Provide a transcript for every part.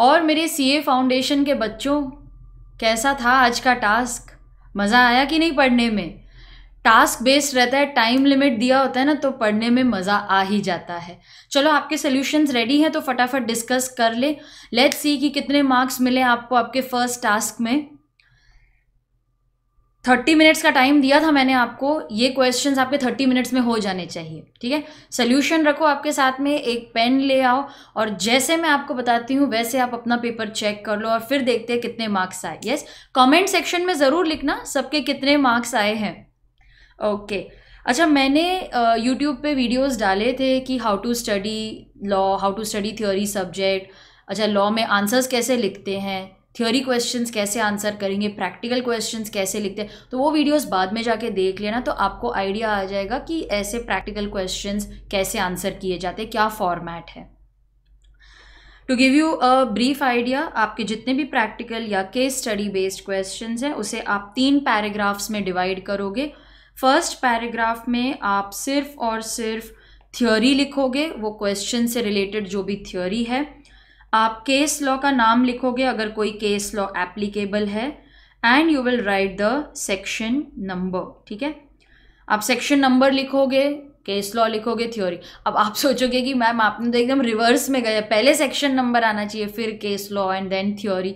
और मेरे सी ए फाउंडेशन के बच्चों कैसा था आज का टास्क मज़ा आया कि नहीं पढ़ने में टास्क बेस्ड रहता है टाइम लिमिट दिया होता है ना तो पढ़ने में मज़ा आ ही जाता है चलो आपके सोल्यूशंस रेडी हैं तो फटाफट डिस्कस कर ले लेट्स सी कि कितने मार्क्स मिले आपको आपके फर्स्ट टास्क में थर्टी मिनट्स का टाइम दिया था मैंने आपको ये क्वेश्चंस आपके थर्टी मिनट्स में हो जाने चाहिए ठीक है सोल्यूशन रखो आपके साथ में एक पेन ले आओ और जैसे मैं आपको बताती हूँ वैसे आप अपना पेपर चेक कर लो और फिर देखते हैं कितने मार्क्स आए यस कमेंट सेक्शन में ज़रूर लिखना सबके कितने मार्क्स आए हैं ओके okay. अच्छा मैंने यूट्यूब पर वीडियोज़ डाले थे कि how to study law how to study theory subject अच्छा लॉ में आंसर्स कैसे लिखते हैं थ्योरी क्वेश्चंस कैसे आंसर करेंगे प्रैक्टिकल क्वेश्चंस कैसे लिखते हैं तो वो वीडियोस बाद में जाके देख लेना तो आपको आइडिया आ जाएगा कि ऐसे प्रैक्टिकल क्वेश्चंस कैसे आंसर किए जाते हैं क्या फॉर्मेट है to give you a brief idea आपके जितने भी प्रैक्टिकल या केस स्टडी बेस्ड क्वेश्चन हैं उसे आप तीन पैराग्राफ्स में डिवाइड करोगे फर्स्ट पैराग्राफ में आप सिर्फ और सिर्फ थ्योरी लिखोगे वो क्वेश्चन से रिलेटेड जो भी थ्योरी है आप केस लॉ का नाम लिखोगे अगर कोई केस लॉ एप्लीकेबल है and you will write the section number ठीक है आप सेक्शन नंबर लिखोगे केस लॉ लिखोगे थ्योरी अब आप सोचोगे कि मैम आपने तो एकदम रिवर्स में गए पहले सेक्शन नंबर आना चाहिए फिर case law and then theory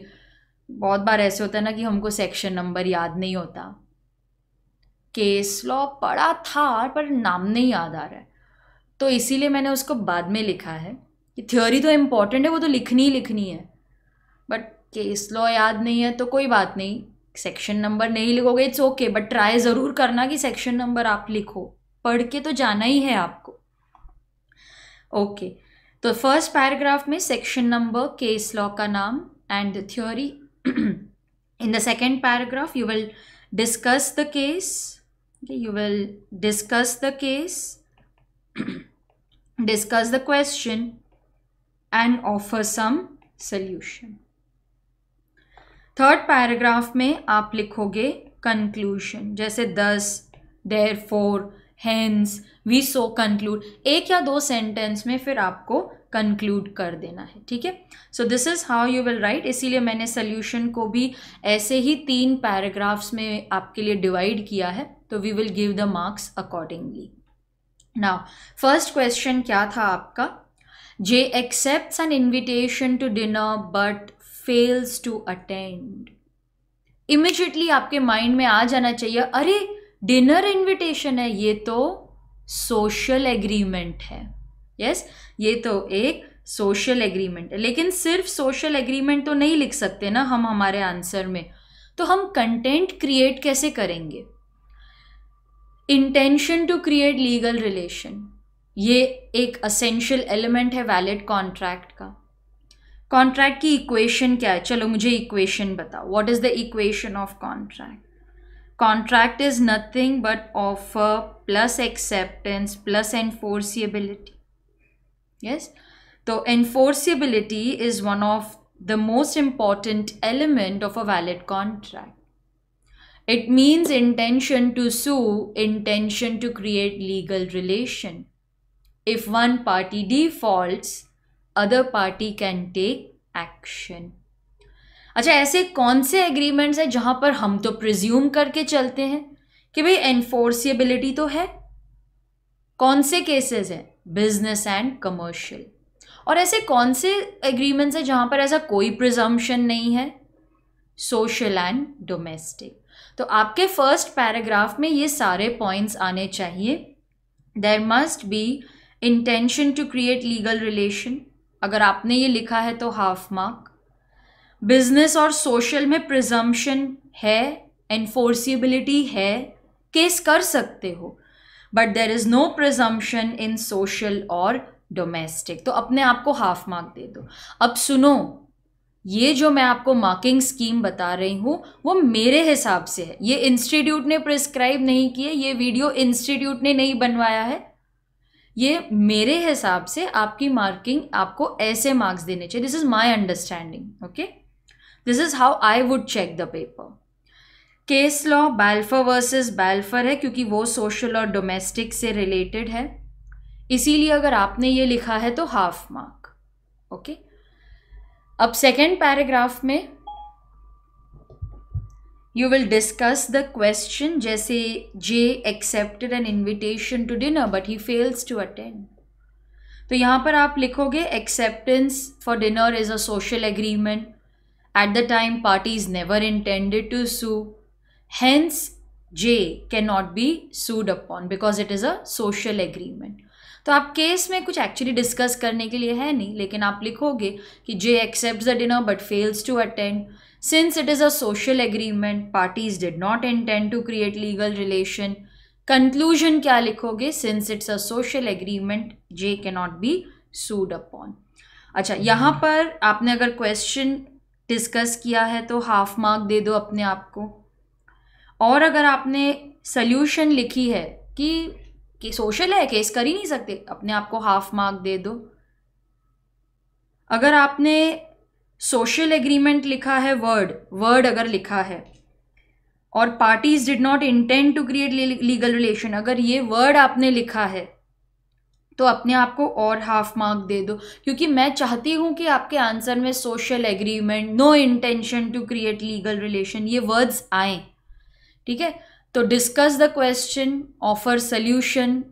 बहुत बार ऐसे होता है ना कि हमको सेक्शन नंबर याद नहीं होता केस लॉ पढ़ा था पर नाम नहीं याद आ रहा है तो इसीलिए मैंने उसको बाद में लिखा है कि थ्योरी तो इम्पॉर्टेंट है वो तो लिखनी ही लिखनी है बट केस लॉ याद नहीं है तो कोई बात नहीं सेक्शन नंबर नहीं लिखोगे इट्स ओके बट ट्राई ज़रूर करना कि सेक्शन नंबर आप लिखो पढ़ के तो जाना ही है आपको ओके okay. तो फर्स्ट पैराग्राफ में सेक्शन नंबर केस लॉ का नाम and the theory in the second paragraph you will discuss the case you will discuss the case discuss the question and offer some solution third paragraph में आप लिखोगे conclusion जैसे thus therefore hence we so conclude एक या दो sentence में फिर आपको कंक्लूड कर देना है ठीक है so this is how you will write इसीलिए मैंने सोल्यूशन को भी ऐसे ही तीन पैराग्राफ्स में आपके लिए डिवाइड किया है तो we will give the marks accordingly now first question क्या था आपका J accept an invitation to dinner but fails to attend immediately आपके माइंड में आ जाना चाहिए अरे डिनर इन्विटेशन है ये तो सोशल एग्रीमेंट है यस yes? ये तो एक सोशल एग्रीमेंट है लेकिन सिर्फ सोशल एग्रीमेंट तो नहीं लिख सकते ना हम हमारे आंसर में तो हम कंटेंट क्रिएट कैसे करेंगे intention to create legal relation ये एक असेंशियल एलिमेंट है वैलिड कॉन्ट्रैक्ट का कॉन्ट्रैक्ट की इक्वेशन क्या है चलो मुझे इक्वेशन बताओ what is the equation of contract contract is nothing but offer plus acceptance plus enforceability yes तो enforceability is one of the most important element of a valid contract it means intention to sue intention to create legal relation If one party defaults, other party can take action. अच्छा ऐसे कौन से agreements हैं जहाँ पर हम तो presume करके चलते हैं कि भाई एनफोर्सिएबिलिटी तो है कौन से केसेस हैं बिजनेस एंड कमर्शियल और ऐसे कौन से एग्रीमेंट्स हैं जहाँ पर ऐसा कोई प्रिजम्पन नहीं है सोशल एंड डोमेस्टिक तो आपके फर्स्ट पैराग्राफ में ये सारे पॉइंट्स आने चाहिए there must be intention to create legal relation अगर आपने ये लिखा है तो हाफ मार्क बिजनेस और सोशल में प्रिजम्पशन है एनफोर्सिबिलिटी है केस कर सकते हो but there is no presumption in social और डोमेस्टिक तो अपने आप को हाफ मार्क दे दो अब सुनो ये जो मैं आपको मार्किंग स्कीम बता रही हूँ वो मेरे हिसाब से है ये इंस्टीट्यूट ने प्रिस्क्राइब नहीं किए ये वीडियो इंस्टीट्यूट ने नहीं बनवाया है ये मेरे हिसाब से आपकी मार्किंग आपको ऐसे मार्क्स देने चाहिए this is my understanding okay this is how I would check the paper case law Balfour versus Balfour है क्योंकि वो सोशल और डोमेस्टिक से रिलेटेड है इसीलिए अगर आपने ये लिखा है तो हाफ मार्क ओके अब सेकेंड पैराग्राफ में you will discuss the question जैसे जे accepted N invitation to dinner but he fails to attend तो यहाँ पर आप लिखोगे acceptance for dinner is a social agreement at the time party is never intended to Sue hence J can not be sued upon because it is a social agreement तो आप case में कुछ actually discuss करने के लिए है नहीं लेकिन आप लिखोगे कि J accept the dinner but fails to attend Since it is a social agreement, parties did not intend to create legal relation. Conclusion kya likhoge Since it's a social agreement, J cannot be sued upon. अच्छा yahan par aapne agar question discuss kiya hai to half mark de do apne aap ko और अगर आपने solution लिखी है कि कि social है case कर ही नहीं सकते अपने आप को हाफ मार्क दे दो अगर आपने सोशल एग्रीमेंट लिखा है वर्ड वर्ड अगर लिखा है और parties did not intend to create legal relation अगर ये वर्ड आपने लिखा है तो अपने आप को और हाफ मार्क दे दो क्योंकि मैं चाहती हूं कि आपके आंसर में social agreement no intention to create legal relation ये वर्ड्स आए ठीक है तो discuss the question offer solution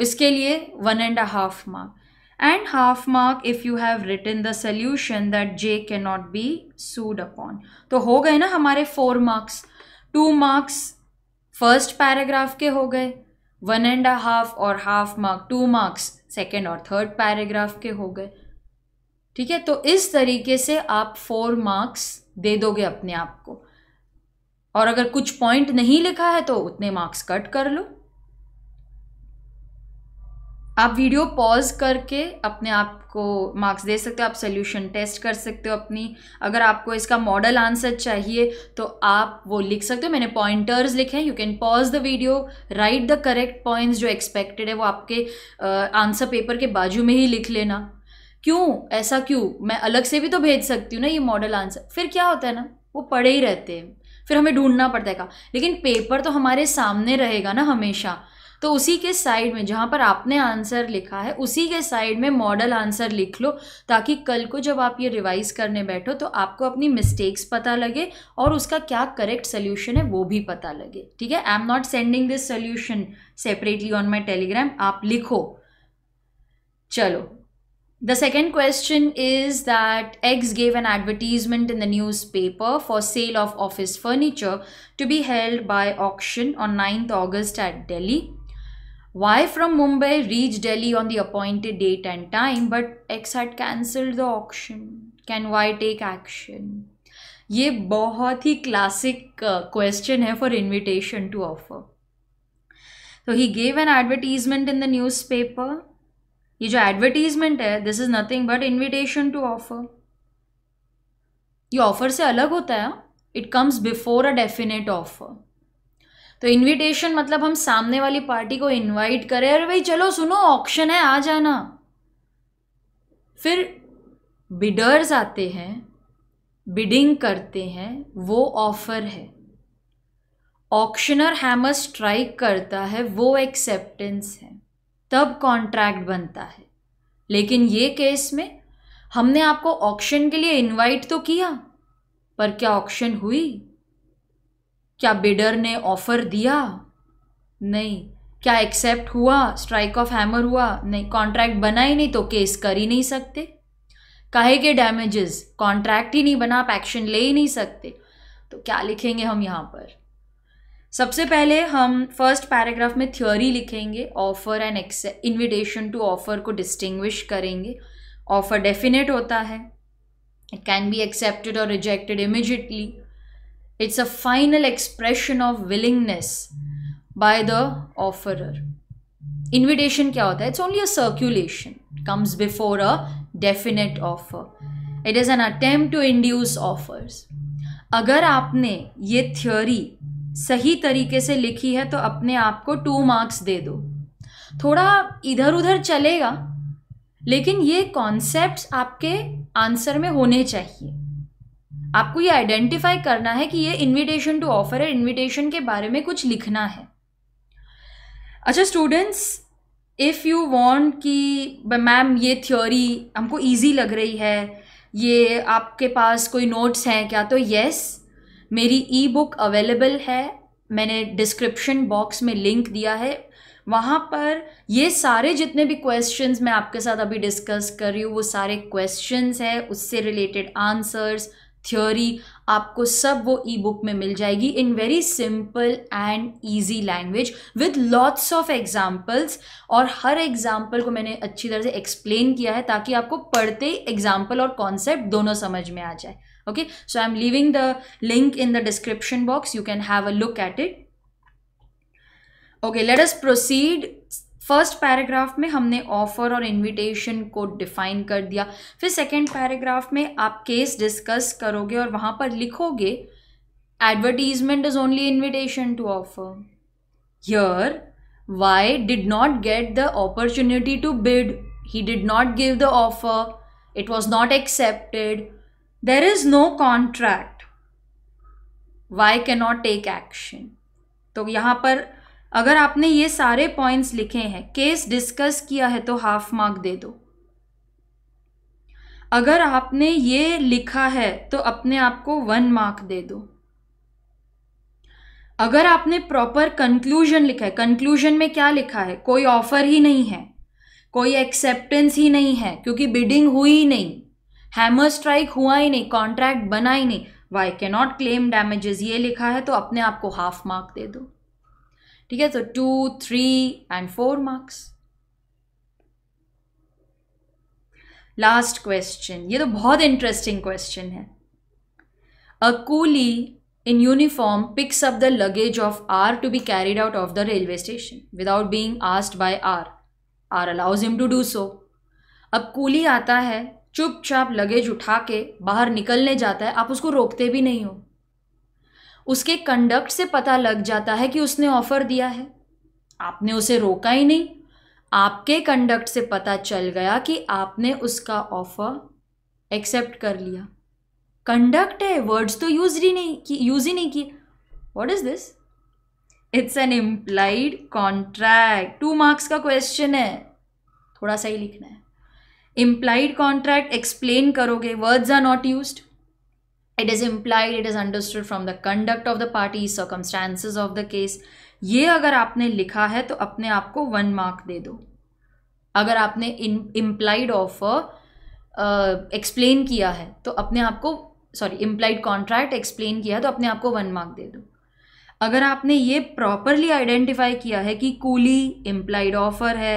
इसके लिए one and half mark and half mark if you have written the solution that J cannot be sued upon. तो हो गए ना हमारे four marks two marks first paragraph के हो गए वन एंड हाफ और half mark two marks second और थर्ड पैराग्राफ के हो गए ठीक है तो इस तरीके से आप फोर मार्क्स दे दोगे अपने आप को और अगर कुछ पॉइंट नहीं लिखा है तो उतने मार्क्स कट कर लो आप वीडियो पॉज करके अपने आप को मार्क्स दे सकते हो आप सोल्यूशन टेस्ट कर सकते हो अपनी अगर आपको इसका मॉडल आंसर चाहिए तो आप वो लिख सकते हो मैंने पॉइंटर्स लिखे हैं you can pause the video write the correct points जो एक्सपेक्टेड है वो आपके आंसर पेपर के बाजू में ही लिख लेना क्यों ऐसा क्यों मैं अलग से भी तो भेज सकती हूँ ना ये मॉडल आंसर फिर क्या होता है ना वो पढ़े ही रहते हैं फिर हमें ढूंढना पड़ता है का लेकिन पेपर तो हमारे सामने रहेगा ना हमेशा तो उसी के साइड में जहाँ पर आपने आंसर लिखा है उसी के साइड में मॉडल आंसर लिख लो ताकि कल को जब आप ये रिवाइज करने बैठो तो आपको अपनी मिस्टेक्स पता लगे और उसका क्या करेक्ट सोल्यूशन है वो भी पता लगे ठीक है I am not sending this solution separately on my Telegram आप लिखो चलो the second question is that X gave an advertisement in the newspaper for sale of office furniture to be held by auction on ninth August at Delhi Why from Mumbai reach Delhi on the appointed date and time, but X had cancelled the auction? Can Y take action? ये बहुत ही classic uh, question है for invitation to offer. So he gave an advertisement in the newspaper. ये जो advertisement है this is nothing but invitation to offer. ये offer से अलग होता है. It comes before a definite offer. तो इनविटेशन मतलब हम सामने वाली पार्टी को इनवाइट करें अरे भाई चलो सुनो ऑप्शन है आ जाना फिर बिडर्स आते हैं बिडिंग करते हैं वो ऑफर है ऑक्शनर हैमर स्ट्राइक करता है वो एक्सेप्टेंस है तब कॉन्ट्रैक्ट बनता है लेकिन ये केस में हमने आपको ऑक्शन के लिए इनवाइट तो किया पर क्या ऑक्शन हुई क्या बिडर ने ऑफर दिया नहीं क्या एक्सेप्ट हुआ स्ट्राइक ऑफ हैमर हुआ नहीं कॉन्ट्रैक्ट बना ही नहीं तो केस कर ही नहीं सकते कहे के डैमेजेस कॉन्ट्रैक्ट ही नहीं बना आप एक्शन ले ही नहीं सकते तो क्या लिखेंगे हम यहाँ पर सबसे पहले हम फर्स्ट पैराग्राफ में थ्योरी लिखेंगे offer and invitation to offer को डिस्टिंग्विश करेंगे ऑफर डेफिनेट होता है इट कैन बी एक्सेप्टेड और rejected immediately It's a final expression of willingness by the offerer. Invitation kya hota hai It's only a circulation. Comes before a definite offer. It is an attempt to induce offers. अगर आपने ये theory सही तरीके से लिखी है तो अपने आप को टू मार्क्स दे दो थोड़ा इधर उधर चलेगा लेकिन ये कॉन्सेप्ट्स आपके आंसर में होने चाहिए आपको ये आइडेंटिफाई करना है कि ये इनविटेशन टू ऑफर है इनविटेशन के बारे में कुछ लिखना है अच्छा स्टूडेंट्स इफ़ यू वांट कि मैम ये थ्योरी हमको इजी लग रही है ये आपके पास कोई नोट्स हैं क्या तो यस मेरी ई बुक अवेलेबल है मैंने डिस्क्रिप्शन बॉक्स में लिंक दिया है वहाँ पर ये सारे जितने भी क्वेश्चंस मैं आपके साथ अभी डिस्कस कर रही हूँ वो सारे क्वेश्चंस है उससे रिलेटेड आंसर्स थ्योरी आपको सब वो ई बुक में मिल जाएगी in very simple and easy language with lots of examples और हर एग्जाम्पल को मैंने अच्छी तरह से एक्सप्लेन किया है ताकि आपको पढ़ते एग्जाम्पल और कॉन्सेप्ट दोनों समझ में आ जाए okay so I am leaving the link in the description box you can have a look at it okay let us proceed first paragraph में हमने ऑफर और इनविटेशन को डिफाइन कर दिया फिर सेकेंड पैराग्राफ में आप केस डिस्कस करोगे और वहां पर लिखोगे advertisement is only invitation to offer here Y did not get the opportunity to bid he did not give the offer it was not accepted there is no contract Y cannot take action तो यहाँ पर अगर आपने ये सारे points लिखे हैं case discuss किया है तो हाफ मार्क दे दो अगर आपने ये लिखा है तो अपने आप को वन मार्क दे दो अगर आपने प्रॉपर कंक्लूजन लिखा है कंक्लूजन में क्या लिखा है कोई ऑफर ही नहीं है कोई एक्सेप्टेंस ही नहीं है क्योंकि बिडिंग हुई ही नहीं हैमर स्ट्राइक हुआ ही नहीं कॉन्ट्रैक्ट बना ही नहीं Y cannot not claim damages ये लिखा है तो अपने आप को हाफ मार्क दे दो ठीक है तो two three and four marks last question ये तो बहुत इंटरेस्टिंग क्वेश्चन है a coolie in uniform picks up the luggage of R to be carried out of the railway station without being asked by R R allows him to do so अब कूली आता है चुपचाप luggage उठा के बाहर निकलने जाता है आप उसको रोकते भी नहीं हो उसके कंडक्ट से पता लग जाता है कि उसने ऑफर दिया है आपने उसे रोका ही नहीं आपके कंडक्ट से पता चल गया कि आपने उसका ऑफर एक्सेप्ट कर लिया कंडक्ट है वर्ड्स तो यूज ही नहीं की यूज ही नहीं किए what is this it's an implied contract two marks का क्वेश्चन है थोड़ा सा ही लिखना है इम्प्लाइड कॉन्ट्रैक्ट एक्सप्लेन करोगे words are not use it is implied it is understood from the conduct of the party circumstances of the case ये अगर आपने लिखा है तो अपने आप को वन मार्क दे दो अगर आपने इम्प्लाइड ऑफर एक्सप्लेन किया है तो अपने आप को सॉरी इम्प्लाइड कॉन्ट्रैक्ट एक्सप्लेन किया है तो अपने आप को वन मार्क दे दो अगर आपने ये प्रॉपरली आइडेंटिफाई किया है कि कूली इम्प्लाइड ऑफर है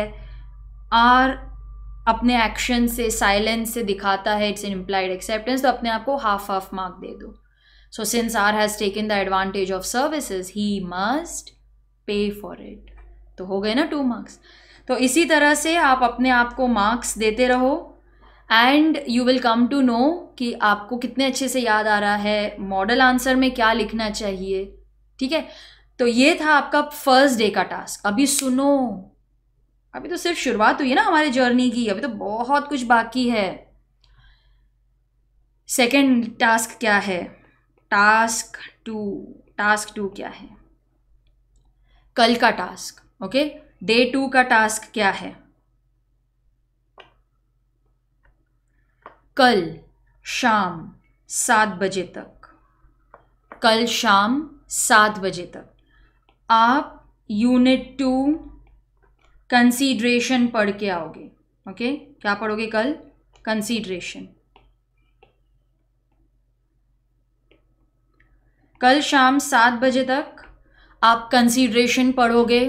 आर अपने एक्शन से साइलेंस से दिखाता है इट्स एन इम्प्लाइड एक्सेप्टेंस तो अपने आप को हाफ हाफ मार्क दे दो so since R has taken the advantage of services he must pay for it तो हो गए ना टू मार्क्स तो इसी तरह से आप अपने आप को मार्क्स देते रहो and you will come to know कि आपको कितने अच्छे से याद आ रहा है मॉडल आंसर में क्या लिखना चाहिए ठीक है तो ये था आपका फर्स्ट डे का टास्क अभी सुनो अभी तो सिर्फ शुरुआत हुई है ना हमारे जर्नी की अभी तो बहुत कुछ बाकी है सेकेंड टास्क क्या है टास्क टू टास्क टू क्या है कल का टास्क ओके डे टू का टास्क क्या है कल शाम सात बजे तक कल शाम सात बजे तक आप यूनिट टू कंसीडरेशन पढ़ के आओगे ओके क्या पढ़ोगे कल कंसीडरेशन कल शाम सात बजे तक आप कंसीडरेशन पढ़ोगे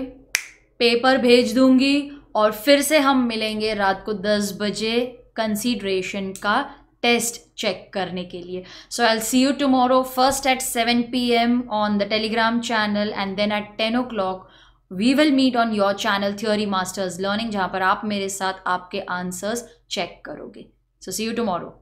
पेपर भेज दूंगी और फिर से हम मिलेंगे रात को दस बजे कंसीड्रेशन का टेस्ट चेक करने के लिए so I see you tomorrow first at seven P M on the Telegram channel and then at ten o'clock we will meet on your channel Theory Masters Learning जहां पर आप मेरे साथ आपके answers check करोगे सो सी you tomorrow